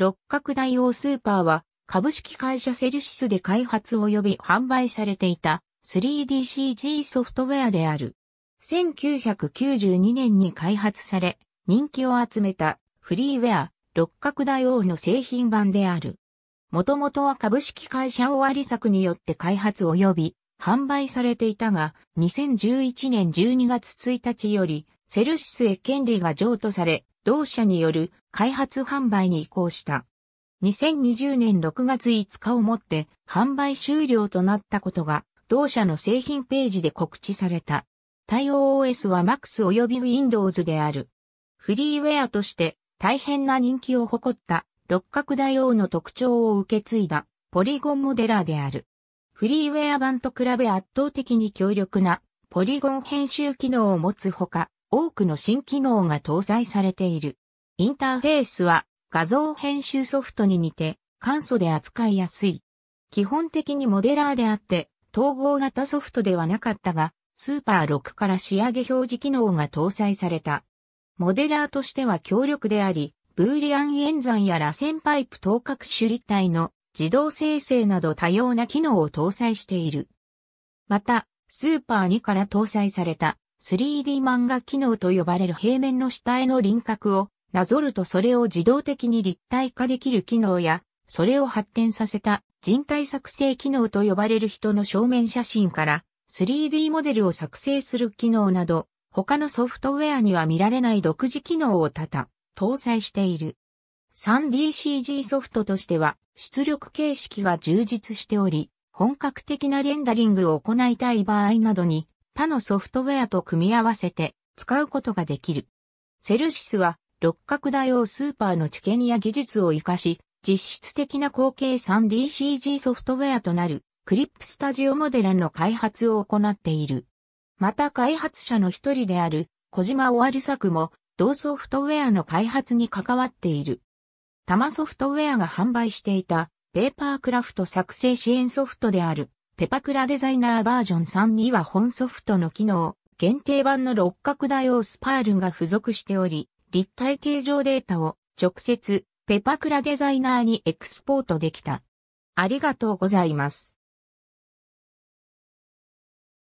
六角大王スーパーは株式会社セルシスで開発及び販売されていた 3DCG ソフトウェアである。1992年に開発され人気を集めたフリーウェア六角大王の製品版である。もともとは株式会社終わり作によって開発及び販売されていたが、2011年12月1日よりセルシスへ権利が譲渡され、同社による開発販売に移行した。2020年6月5日をもって販売終了となったことが同社の製品ページで告知された。対応 OS は MAX 及び Windows である。フリーウェアとして大変な人気を誇った六角大王の特徴を受け継いだポリゴンモデラーである。フリーウェア版と比べ圧倒的に強力なポリゴン編集機能を持つほか、多くの新機能が搭載されている。インターフェースは画像編集ソフトに似て簡素で扱いやすい。基本的にモデラーであって統合型ソフトではなかったが、スーパー6から仕上げ表示機能が搭載された。モデラーとしては強力であり、ブーリアン演算や螺旋パイプ等各種立体の自動生成など多様な機能を搭載している。また、スーパー2から搭載された 3D 漫画機能と呼ばれる平面の下絵の輪郭をなぞるとそれを自動的に立体化できる機能や、それを発展させた人体作成機能と呼ばれる人の正面写真から 3D モデルを作成する機能など、他のソフトウェアには見られない独自機能を多々搭載している。3DCG ソフトとしては出力形式が充実しており、本格的なレンダリングを行いたい場合などに他のソフトウェアと組み合わせて使うことができる。セルシスは六角大王スーパーの知見や技術を活かし、実質的な後継 3DCG ソフトウェアとなるクリップスタジオモデルの開発を行っている。また開発者の一人である小島終る作も同ソフトウェアの開発に関わっている。タマソフトウェアが販売していたペーパークラフト作成支援ソフトであるペパクラデザイナーバージョン3には本ソフトの機能、限定版の六角大王スパールが付属しており、立体形状データを直接ペパクラデザイナーにエクスポートできた。ありがとうございます。